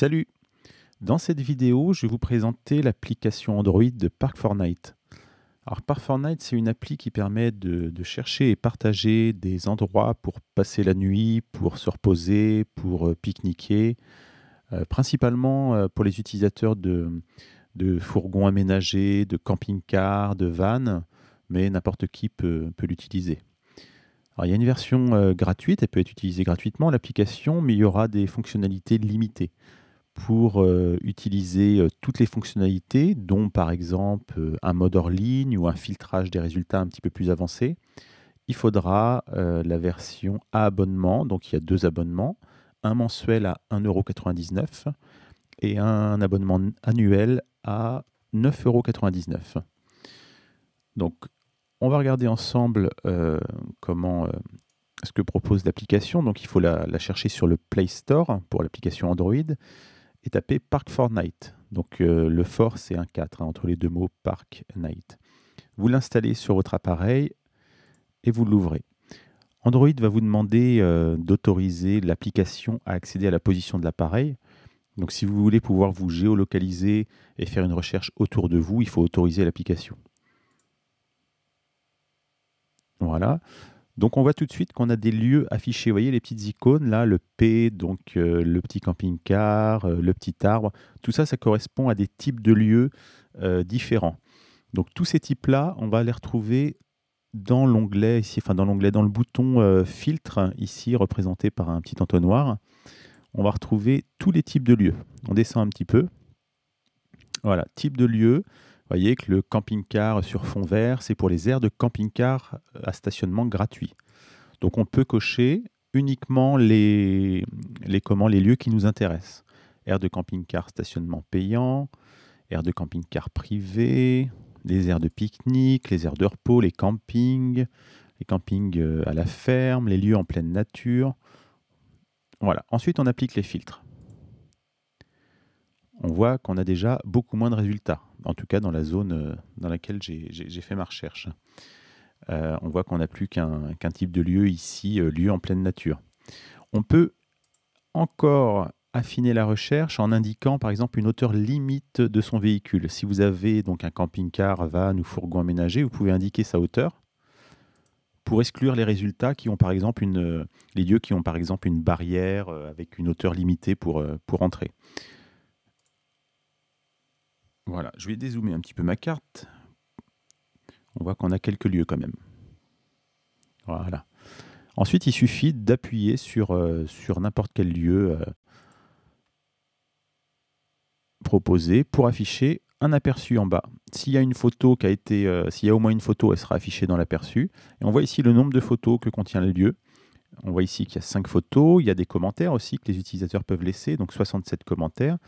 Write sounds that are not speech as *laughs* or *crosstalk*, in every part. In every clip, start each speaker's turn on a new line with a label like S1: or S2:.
S1: Salut Dans cette vidéo, je vais vous présenter l'application Android de Park4Night. Alors Park4Night, c'est une appli qui permet de, chercher et partager des endroits pour passer la nuit, pour se reposer, pour euh, pique-niquer, euh, principalement euh, pour les utilisateurs de, fourgons aménagés, de camping-cars, de vannes, mais n'importe qui peut, l'utiliser. il y a une version gratuite, elle peut être utilisée gratuitement, l'application, mais il y aura des fonctionnalités limitées pour euh, utiliser euh, toutes les fonctionnalités, dont par exemple euh, un mode hors ligne ou un filtrage des résultats un petit peu plus avancé, il faudra la version à abonnement, donc il y a deux abonnements, un mensuel à 1,99€ et un abonnement annuel à 9,99€. Donc on va regarder ensemble comment ce que propose l'application. Donc il faut la, chercher sur le Play Store pour l'application Android taper tapez Park Fortnite. Donc euh, le fort c'est un 4 hein, entre les deux mots Park Night. Vous l'installez sur votre appareil et vous l'ouvrez. Android va vous demander euh, d'autoriser l'application à accéder à la position de l'appareil. Donc si vous voulez pouvoir vous géolocaliser et faire une recherche autour de vous, il faut autoriser l'application. Voilà. Donc on voit tout de suite qu'on a des lieux affichés. Vous voyez les petites icônes là, le P, donc euh, le petit camping-car, euh, le petit arbre. Tout ça, ça correspond à des types de lieux euh, différents. Donc tous ces types-là, on va les retrouver dans l'onglet ici, enfin dans l'onglet, dans le bouton filtre ici représenté par un petit entonnoir. On va retrouver tous les types de lieux. On descend un petit peu. Voilà, type de lieu voyez que le camping-car sur fond vert, c'est pour les aires de camping-car euh, à stationnement gratuit. Donc on peut cocher uniquement les, les, les lieux qui nous intéressent. Aires de camping-car stationnement payant, aires de camping-car privé, les aires de pique-nique, les aires de repos, les campings, les campings euh, à la ferme, les lieux en pleine nature. Voilà. Ensuite, on applique les filtres on voit qu'on a déjà beaucoup moins de résultats, en tout cas dans la zone euh, dans laquelle j'ai fait ma recherche. Euh, on voit qu'on n'a plus qu'un type de lieu ici, euh, lieu en pleine nature. On peut encore affiner la recherche en indiquant par exemple une hauteur limite de son véhicule. Si vous avez donc un camping-car, van ou fourgon aménagé, vous pouvez indiquer sa hauteur pour exclure les résultats qui ont par exemple une, les lieux qui ont par exemple une barrière avec une hauteur limitée pour entrer. Voilà, je vais dézoomer un petit peu ma carte. On voit qu'on a quelques lieux quand même. Voilà. Ensuite, il suffit d'appuyer sur, euh, sur n'importe quel lieu euh, proposé pour afficher un aperçu en bas. S'il y a une photo qui a été, euh, s'il y a au moins une photo, elle sera affichée dans l'aperçu. Et on voit ici le nombre de photos que contient le lieu. On voit ici qu'il y a 5 photos, il y a des commentaires aussi que les utilisateurs peuvent laisser, donc 67 commentaires.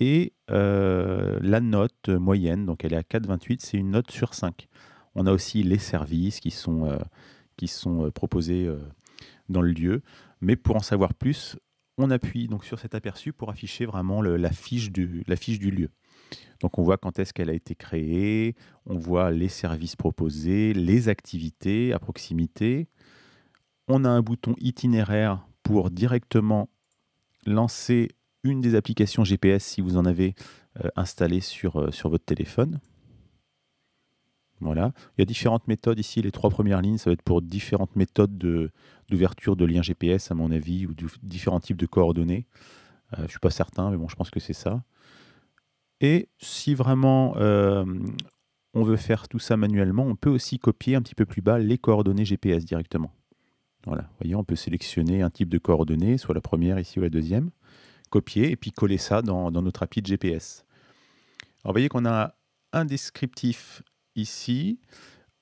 S1: Et euh, la note moyenne, donc elle est à 4,28, c'est une note sur 5. On a aussi les services qui sont, euh, qui sont euh, proposés dans le lieu. Mais pour en savoir plus, on appuie donc sur cet aperçu pour afficher vraiment la, fiche du, la fiche du lieu. Donc on voit quand est-ce qu'elle a été créée, on voit les services proposés, les activités à proximité. On a un bouton itinéraire pour directement lancer des applications GPS si vous en avez euh, installé sur, euh, sur votre téléphone. Voilà. Il y a différentes méthodes ici. Les trois premières lignes, ça va être pour différentes méthodes d'ouverture de, liens GPS, à mon avis, ou différents types de coordonnées. Euh, je ne suis pas certain, mais bon, je pense que c'est ça. Et si vraiment on veut faire tout ça manuellement, on peut aussi copier un petit peu plus bas les coordonnées GPS directement. Voilà, voyez, on peut sélectionner un type de coordonnées, soit la première ici ou la deuxième copier et puis coller ça dans, notre API de GPS. Alors, vous voyez qu'on a un descriptif ici.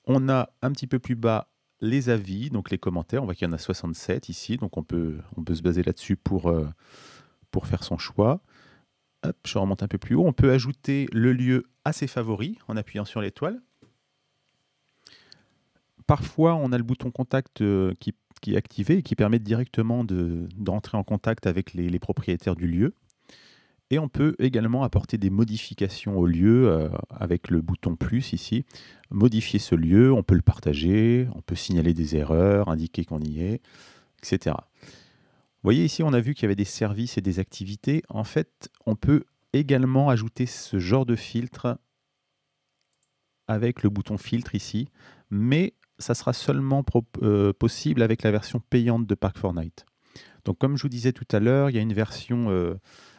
S1: On a un petit peu plus bas les avis, donc les commentaires. On voit qu'il y en a 67 ici, donc on peut, on peut se baser là-dessus pour, euh, pour faire son choix. je remonte un peu plus haut. On peut ajouter le lieu à ses favoris en appuyant sur l'étoile. Parfois, on a le bouton contact euh, qui qui est activé et qui permet directement d'entrer en contact avec les, propriétaires du lieu. Et on peut également apporter des modifications au lieu euh, avec le bouton plus ici. Modifier ce lieu, on peut le partager, on peut signaler des erreurs, indiquer qu'on y est, etc. Vous voyez ici, on a vu qu'il y avait des services et des activités. En fait, on peut également ajouter ce genre de filtre avec le bouton filtre ici, mais ça sera seulement euh, possible avec la version payante de Park Fortnite. Donc, comme je vous disais tout à l'heure, il y a une version euh,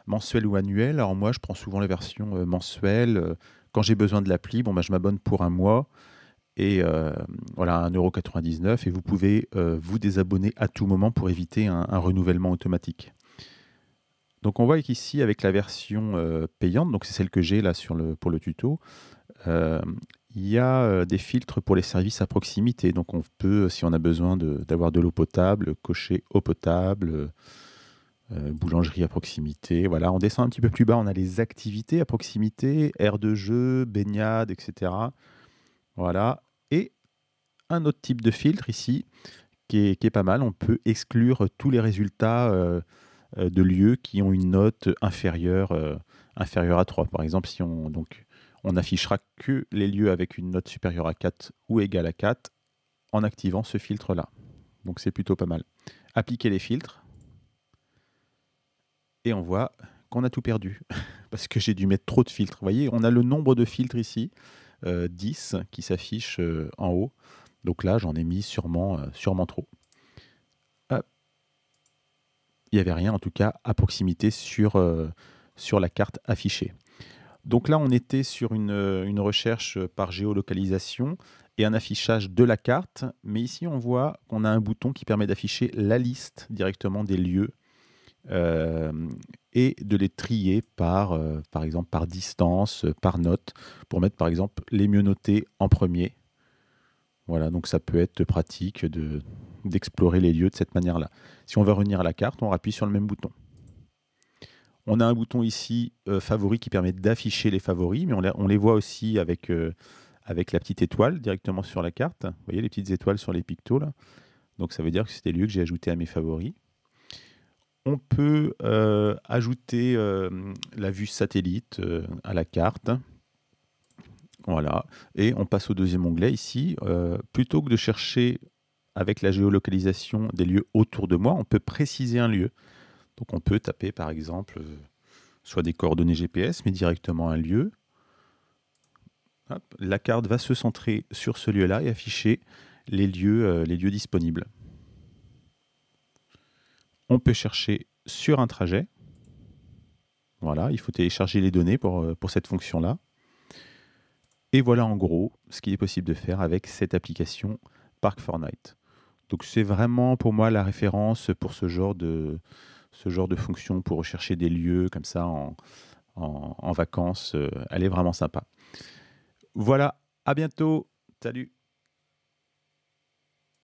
S1: mensuelle ou annuelle. Alors, moi, je prends souvent la version euh, mensuelle. Quand j'ai besoin de l'appli, bon, bah, je m'abonne pour un mois. Et voilà, 1,99€. Et vous pouvez vous désabonner à tout moment pour éviter un, renouvellement automatique. Donc on voit qu'ici, avec la version payante, donc c'est celle que j'ai là pour le tuto, il y a euh, des filtres pour les services à proximité. Donc on peut, si on a besoin d'avoir de, l'eau potable, cocher eau potable, euh, euh, boulangerie à proximité. Voilà, on descend un petit peu plus bas, on a les activités à proximité, aire de jeu, baignade, etc. Voilà. Et un autre type de filtre ici qui est, pas mal. On peut exclure tous les résultats de lieux qui ont une note inférieure, inférieure à 3. Par exemple, si on... Donc, on n'affichera que les lieux avec une note supérieure à 4 ou égale à 4 en activant ce filtre-là. Donc c'est plutôt pas mal. Appliquer les filtres. Et on voit qu'on a tout perdu *laughs* parce que j'ai dû mettre trop de filtres. Vous voyez, on a le nombre de filtres ici, 10, euh, qui s'affiche euh, en haut. Donc là, j'en ai mis sûrement, euh, sûrement trop. Il n'y avait rien, en tout cas, à proximité sur, sur la carte affichée. Donc là, on était sur une, euh, recherche euh, par géolocalisation et un affichage de la carte. Mais ici, on voit qu'on a un bouton qui permet d'afficher la liste directement des lieux euh, et de les trier par, par exemple, par distance, par note, pour mettre par exemple les mieux notés en premier. Voilà, donc ça peut être pratique de d'explorer les lieux de cette manière-là. Si on veut revenir à la carte, on appuie sur le même bouton. On a un bouton ici, euh, favoris, qui permet d'afficher les favoris, mais on, les voit aussi avec, euh, avec la petite étoile directement sur la carte. Vous voyez les petites étoiles sur les pictos, là. Donc ça veut dire que c'est des lieux que j'ai ajoutés à mes favoris. On peut euh, ajouter la vue satellite à la carte. Voilà. Et on passe au deuxième onglet ici. plutôt que de chercher avec la géolocalisation des lieux autour de moi, on peut préciser un lieu. Donc on peut taper par exemple euh, soit des coordonnées GPS, mais directement un lieu. la carte va se centrer sur ce lieu-là et afficher euh, les lieux, disponibles. On peut chercher sur un trajet. Voilà, il faut télécharger les données pour, euh, pour cette fonction-là. Et voilà en gros ce qu'il est possible de faire avec cette application Park Fortnite. Donc c'est vraiment pour moi la référence pour ce genre de, ce genre de fonction pour rechercher des lieux comme ça en, vacances. Euh, elle est vraiment sympa. Voilà, à bientôt. Salut